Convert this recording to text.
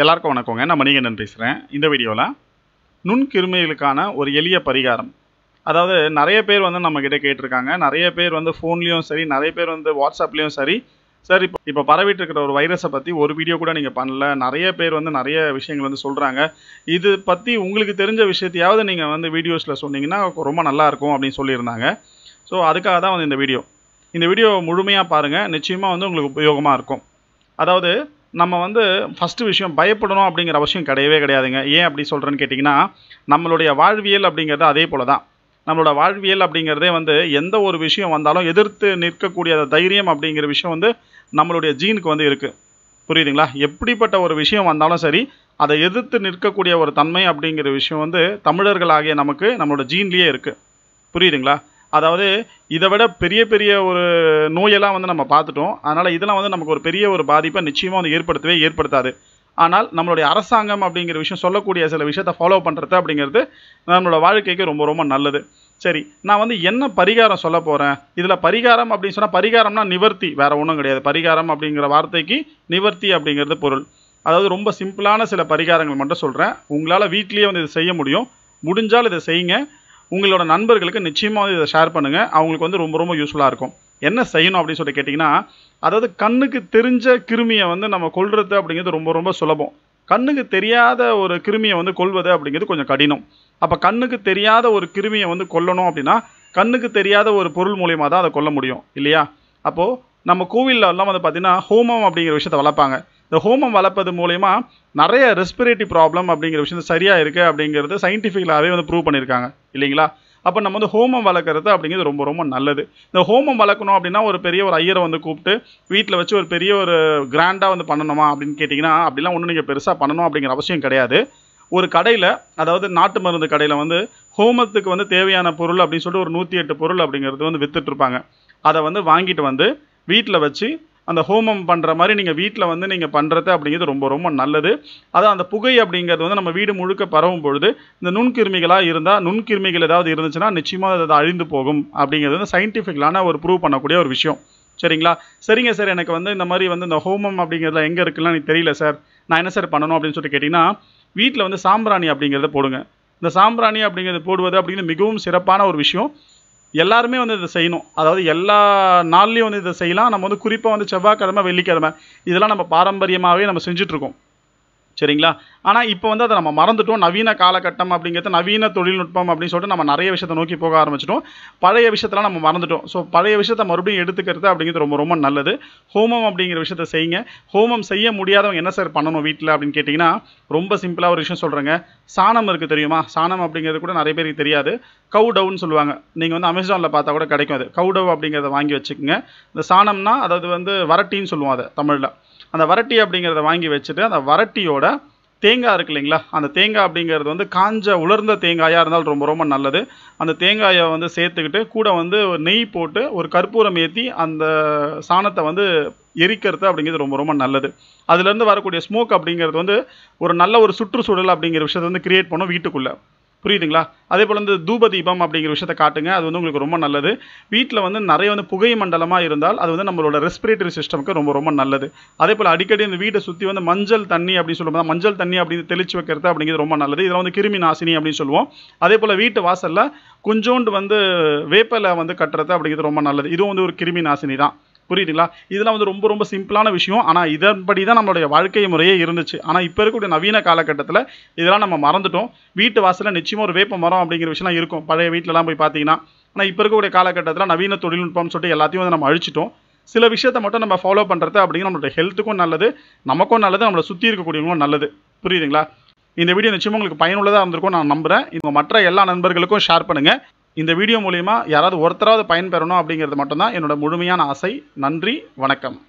எல்லாருக்கும் வணக்கங்க நான் மணிகண்டன் பேசுகிறேன் இந்த வீடியோவில் நுண்கிருமிகளுக்கான ஒரு எளிய பரிகாரம் அதாவது நிறைய பேர் வந்து நம்மக்கிட்ட கேட்டிருக்காங்க நிறைய பேர் வந்து ஃபோன்லேயும் சரி நிறைய பேர் வந்து வாட்ஸ்அப்லேயும் சரி சார் இப்போ இப்போ பரவிட்டு இருக்கிற ஒரு வைரஸை பற்றி ஒரு வீடியோ கூட நீங்கள் பண்ணல நிறைய பேர் வந்து நிறைய விஷயங்கள் வந்து சொல்கிறாங்க இது பற்றி உங்களுக்கு தெரிஞ்ச விஷயத்தையாவது நீங்கள் வந்து வீடியோஸில் சொன்னீங்கன்னா ரொம்ப நல்லாயிருக்கும் அப்படின்னு சொல்லியிருந்தாங்க ஸோ அதுக்காக தான் வந்து இந்த வீடியோ இந்த வீடியோ முழுமையாக பாருங்கள் நிச்சயமாக வந்து உங்களுக்கு உபயோகமாக இருக்கும் அதாவது நம்ம வந்து ஃபஸ்ட்டு விஷயம் பயப்படணும் அப்படிங்கிற அவசியம் கிடையவே கிடையாதுங்க ஏன் அப்படி சொல்கிறேன்னு கேட்டிங்கன்னா நம்மளுடைய வாழ்வியல் அப்படிங்கிறது அதே போல் தான் நம்மளோட வாழ்வியல் அப்படிங்கிறதே வந்து எந்த ஒரு விஷயம் வந்தாலும் எதிர்த்து நிற்கக்கூடிய தைரியம் அப்படிங்கிற விஷயம் வந்து நம்மளுடைய ஜீனுக்கு வந்து இருக்குது புரியுதுங்களா எப்படிப்பட்ட ஒரு விஷயம் வந்தாலும் சரி அதை எதிர்த்து நிற்கக்கூடிய ஒரு தன்மை அப்படிங்கிற விஷயம் வந்து தமிழர்களாகிய நமக்கு நம்மளோட ஜீன்லேயே இருக்குது புரியுதுங்களா அதாவது இதை விட பெரிய பெரிய ஒரு நோயெல்லாம் வந்து நம்ம பார்த்துட்டோம் அதனால் இதெல்லாம் வந்து நமக்கு ஒரு பெரிய ஒரு பாதிப்பை நிச்சயமாக வந்து ஏற்படுத்தவே ஏற்படுத்தாது ஆனால் நம்மளுடைய அரசாங்கம் அப்படிங்கிற விஷயம் சொல்லக்கூடிய சில விஷயத்தை ஃபாலோ பண்ணுறது அப்படிங்கிறது நம்மளோட வாழ்க்கைக்கு ரொம்ப ரொம்ப நல்லது சரி நான் வந்து என்ன பரிகாரம் சொல்ல போகிறேன் இதில் பரிகாரம் அப்படின்னு சொன்னால் பரிகாரம்னா நிவர்த்தி வேறு ஒன்றும் கிடையாது பரிகாரம் அப்படிங்கிற வார்த்தைக்கு நிவர்த்தி அப்படிங்கிறது பொருள் அதாவது ரொம்ப சிம்பிளான சில பரிகாரங்கள் மட்டும் சொல்கிறேன் உங்களால் வீட்லேயே வந்து இதை செய்ய முடியும் முடிஞ்சால் இதை செய்யுங்க உங்களோட நண்பர்களுக்கு நிச்சயமாக இதை ஷேர் பண்ணுங்கள் அவங்களுக்கு வந்து ரொம்ப ரொம்ப யூஸ்ஃபுல்லாக இருக்கும் என்ன செய்யணும் அப்படின்னு சொல்லி கேட்டிங்கன்னா அதாவது கண்ணுக்கு தெரிஞ்ச கிருமியை வந்து நம்ம கொள்வது அப்படிங்கிறது ரொம்ப ரொம்ப சுலபம் கண்ணுக்கு தெரியாத ஒரு கிருமியை வந்து கொள்வது அப்படிங்கிறது கொஞ்சம் கடினம் அப்போ கண்ணுக்கு தெரியாத ஒரு கிருமியை வந்து கொல்லணும் அப்படின்னா கண்ணுக்கு தெரியாத ஒரு பொருள் மூலியமாக தான் அதை கொல்ல முடியும் இல்லையா அப்போது நம்ம கோவிலில் எல்லாம் வந்து பார்த்திங்கன்னா ஹோமம் அப்படிங்கிற விஷயத்த வளர்ப்பாங்க இந்த ஹோமம் வளர்ப்பது மூலயமா நிறைய ரெஸ்பிரேட்டிவ் ப்ராப்ளம் அப்படிங்கிற விஷயம் சரியாக இருக்குது அப்படிங்கிறது சயின்டிஃபிக்கலாகவே வந்து ப்ரூவ் பண்ணியிருக்காங்க இல்லைங்களா அப்போ நம்ம வந்து ஹோமம் வளர்க்குறது அப்படிங்கிறது ரொம்ப ரொம்ப நல்லது இந்த ஹோமம் வளர்க்கணும் அப்படின்னா ஒரு பெரிய ஒரு ஐயரை வந்து கூப்பிட்டு வீட்டில் வச்சு ஒரு பெரிய ஒரு கிராண்டாக வந்து பண்ணணுமா அப்படின்னு கேட்டிங்கன்னா அப்படிலாம் ஒன்றும் நீங்கள் பெருசாக பண்ணணும் அப்படிங்கிற அவசியம் கிடையாது ஒரு கடையில் அதாவது நாட்டு மருந்து கடையில் வந்து ஹோமத்துக்கு வந்து தேவையான பொருள் அப்படின்னு சொல்லிட்டு ஒரு நூற்றி எட்டு பொருள் அப்படிங்கிறது வந்து விற்றுட்ருப்பாங்க அதை வந்து வாங்கிட்டு வந்து வீட்டில் வச்சு அந்த ஹோமம் பண்ணுற மாதிரி நீங்கள் வீட்டில் வந்து நீங்கள் பண்ணுறது அப்படிங்கிறது ரொம்ப ரொம்ப நல்லது அதான் அந்த புகை அப்படிங்கிறது வந்து நம்ம வீடு முழுக்க பரவும் பொழுது இந்த நுண்கிருமிகளாக இருந்தால் நுண்கிருமிகள் ஏதாவது இருந்துச்சுன்னா நிச்சயமாக அது அழிந்து போகும் அப்படிங்கிறது வந்து சயின்டிஃபிக்கலான ஒரு ப்ரூவ் பண்ணக்கூடிய ஒரு விஷயம் சரிங்களா சரிங்க சார் எனக்கு வந்து இந்த மாதிரி வந்து இந்த ஹோமம் அப்படிங்கிறதுல எங்கே இருக்குல்லாம் எனக்கு தெரியல சார் நான் என்ன சார் பண்ணணும் அப்படின்னு சொல்லிட்டு கேட்டிங்கன்னா வீட்டில் வந்து சாம்பிராணி அப்படிங்கிறத போடுங்க இந்த சாம்பிராணி அப்படிங்கிறது போடுவது அப்படிங்கிறது மிகவும் சிறப்பான ஒரு விஷயம் எல்லாருமே வந்து இதை செய்யணும் அதாவது எல்லா நாள்லேயும் வந்து இதை செய்யலாம் நம்ம வந்து குறிப்பாக வந்து செவ்வாய்க்கிழமை வெள்ளிக்கிழமை இதெல்லாம் நம்ம பாரம்பரியமாகவே நம்ம செஞ்சிட்ருக்கோம் சரிங்களா ஆனால் இப்போ வந்து அதை நம்ம மறந்துட்டோம் நவீன காலகட்டம் அப்படிங்கிறது நவீன தொழில்நுட்பம் அப்படின்னு சொல்லிட்டு நம்ம நிறைய விஷயத்தை நோக்கி போக ஆரம்பிச்சிட்டோம் பழைய விஷயத்தெல்லாம் நம்ம மறந்துட்டோம் ஸோ பழைய விஷயத்தை மறுபடியும் எடுத்துக்கிறது அப்படிங்கிறது ரொம்ப ரொம்ப நல்லது ஹோமம் அப்படிங்கிற விஷயத்த செய்யுங்க ஹோமம் செய்ய முடியாதவங்க என்ன சார் பண்ணணும் வீட்டில் அப்படின்னு கேட்டிங்கன்னா ரொம்ப சிம்பிளாக ஒரு விஷயம் சொல்கிறேங்க சாணம் இருக்குது தெரியுமா சாணம் அப்படிங்கிறது கூட நிறைய பேருக்கு தெரியாது கவு டவுன்னு சொல்லுவாங்க நீங்கள் வந்து அமேசானில் பார்த்தா கூட கிடைக்கும் அது கவு டவ் அப்படிங்கிறத வாங்கி வச்சுக்கோங்க இந்த சாணம்னா அதாவது வந்து வரட்டின்னு சொல்லுவோம் அதை தமிழில் அந்த வரட்டி அப்படிங்கிறத வாங்கி வச்சுட்டு அந்த வரட்டியோட தேங்காய் இருக்கு இல்லைங்களா அந்த தேங்காய் அப்படிங்கிறது வந்து காஞ்ச உலர்ந்த தேங்காயாக இருந்தால் ரொம்ப ரொம்ப நல்லது அந்த தேங்காயை வந்து சேர்த்துக்கிட்டு கூட வந்து நெய் போட்டு ஒரு கற்பூரம் ஏற்றி அந்த சாணத்தை வந்து எரிக்கிறது அப்படிங்கிறது ரொம்ப ரொம்ப நல்லது அதுலேருந்து வரக்கூடிய ஸ்மோக் அப்படிங்கிறது வந்து ஒரு நல்ல ஒரு சுற்றுச்சூழல் அப்படிங்கிற விஷயத்தை வந்து கிரியேட் பண்ணும் வீட்டுக்குள்ளே புரியுதுங்களா அதே போல் வந்து தூப தீபம் அப்படிங்கிற விஷயத்தை காட்டுங்க அது வந்து உங்களுக்கு ரொம்ப நல்லது வீட்டில் வந்து நிறைய வந்து புகை மண்டலமாக இருந்தால் அது வந்து நம்மளோட ரெஸ்பிரேட்டரி சிஸ்டமுக்கு ரொம்ப ரொம்ப நல்லது அதே போல் அடிக்கடி இந்த வீட்டை சுற்றி வந்து மஞ்சள் தண்ணி அப்படின்னு சொல்லுவோம் மஞ்சள் தண்ணி அப்படின்னு தெளிச்சு வைக்கிறது அப்படிங்கிறது ரொம்ப நல்லது இதில் வந்து கிருமி நாசினி அப்படின்னு சொல்லுவோம் அதே போல் வீட்டு வாசலில் கொஞ்சோண்டு வந்து வேப்பலை வந்து கட்டுறது அப்படிங்கிறது ரொம்ப நல்லது இதுவும் வந்து ஒரு கிருமி நாசினி தான் புரியுதுங்களா இதெல்லாம் வந்து ரொம்ப ரொம்ப சிம்பிளான விஷயம் ஆனால் இதன்படி தான் நம்மளுடைய வாழ்க்கை முறையே இருந்துச்சு ஆனால் இப்போ இருக்கக்கூடிய நவீன காலகட்டத்தில் இதெல்லாம் நம்ம மறந்துட்டோம் வீட்டு வாசலில் நிச்சயமாக ஒரு வேப்ப மரம் அப்படிங்கிற விஷயம்லாம் இருக்கும் பழைய வீட்டிலலாம் போய் பார்த்தீங்கன்னா ஆனால் இப்போ இருக்கக்கூடிய காலகட்டத்தில் நவீன தொழில்நுட்பம்னு சொல்லிட்டு எல்லாத்தையும் வந்து நம்ம அழிச்சிட்டோம் சில விஷயத்த மட்டும் நம்ம ஃபாலோ பண்ணுறது அப்படிங்கிற நம்மளுடைய ஹெல்த்துக்கும் நல்லது நமக்கும் நல்லது நம்மளை சுற்றி இருக்கக்கூடியவங்களும் நல்லது புரியுதுங்களா இந்த வீடியோ நிச்சயமாக உங்களுக்கு பயனுள்ளதாக இருந்திருக்கும் நான் நம்புகிறேன் இவங்க மற்ற எல்லா நண்பர்களுக்கும் ஷேர் பண்ணுங்கள் இந்த வீடியோ மூலிமா யாராவது ஒருத்தராவது பயன்பெறணும் அப்படிங்கிறது மட்டும்தான் என்னோட முழுமையான ஆசை நன்றி வணக்கம்